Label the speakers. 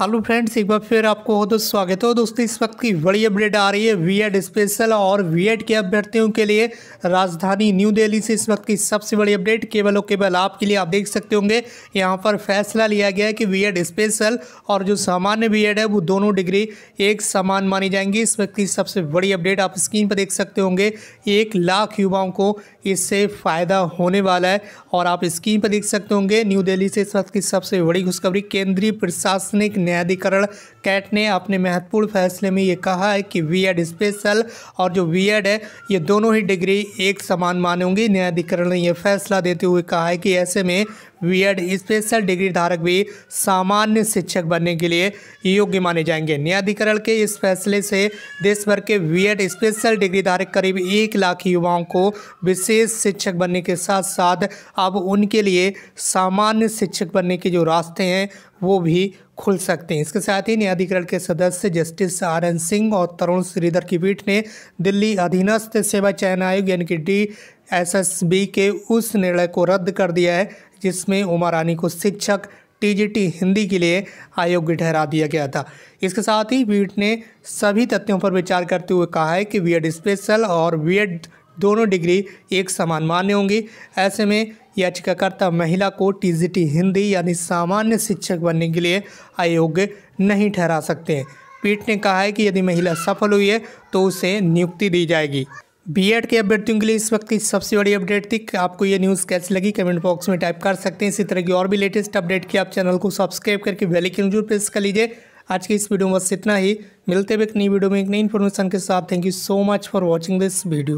Speaker 1: hello friends एक बार फिर आपको हो तो स्वागत हो दोस्तों इस वक्त की बड़ी अपडेट आ रही है वीएड स्पेशल और वीएड के अभ्यर्थियों के लिए राजधानी न्यू दिल्ली से इस वक्त की सबसे बड़ी अपडेट केवल और केवल आपके लिए आप देख सकते होंगे यहां पर फैसला लिया गया है कि वीएड स्पेशल और जो सामान्य वीएड है वो दोनों डिग्री एक समान मानी जाएंगी इस वक्त की सबसे बड़ी अपडेट आप स्क्रीन पर देख सकते होंगे एक लाख युवाओं को इससे फ़ायदा होने वाला है और आप स्क्रीन पर देख सकते होंगे न्यू दिल्ली से इस वक्त की सबसे बड़ी खुशखबरी केंद्रीय प्रशासनिक न्यायाधिकरण कैट ने अपने महत्वपूर्ण फैसले में ये कहा है कि वी एड स्पेशल और जो वी एड है ये दोनों ही डिग्री एक समान मानेंगी न्यायाधिकरण ने यह फैसला देते हुए कहा है कि ऐसे में वी एड स्पेशल डिग्री धारक भी सामान्य शिक्षक बनने के लिए योग्य माने जाएंगे न्यायाधिकरण के इस फैसले से देश भर के वी एड स्पेशल डिग्री धारक करीब एक लाख युवाओं को विशेष शिक्षक बनने के साथ साथ अब उनके लिए सामान्य शिक्षक बनने के जो रास्ते हैं वो भी खुल सकते हैं इसके साथ ही न्यायाधिकरण के सदस्य जस्टिस आर एन सिंह और तरुण श्रीधर की पीठ ने दिल्ली अधीनस्थ सेवा चयन आयोग यानी कि डी एस एस बी के उस निर्णय को रद्द कर दिया है जिसमें उमा रानी को शिक्षक टीजीटी हिंदी के लिए आयोग्य ठहरा दिया गया था इसके साथ ही पीठ ने सभी तथ्यों पर विचार करते हुए कहा है कि वीएड स्पेशल और वीएड दोनों डिग्री एक समान मान्य होंगी ऐसे में याचिकाकर्ता महिला को टी हिंदी यानी सामान्य शिक्षक बनने के लिए अयोग्य नहीं ठहरा सकते हैं पीठ ने कहा है कि यदि महिला सफल हुई है तो उसे नियुक्ति दी जाएगी बीएड के अभ्यर्थियों के लिए इस वक्त की सबसे बड़ी अपडेट थी आपको ये न्यूज़ कैसी लगी कमेंट बॉक्स में टाइप कर सकते हैं इसी तरह की और भी लेटेस्ट अपडेट की आप चैनल को सब्सक्राइब करके बेल जरूर प्रेस कर लीजिए आज की इस वीडियो में बस इतना ही मिलते हुए एक नई वीडियो में एक नई इन्फॉर्मेशन के साथ thank you so much for watching this video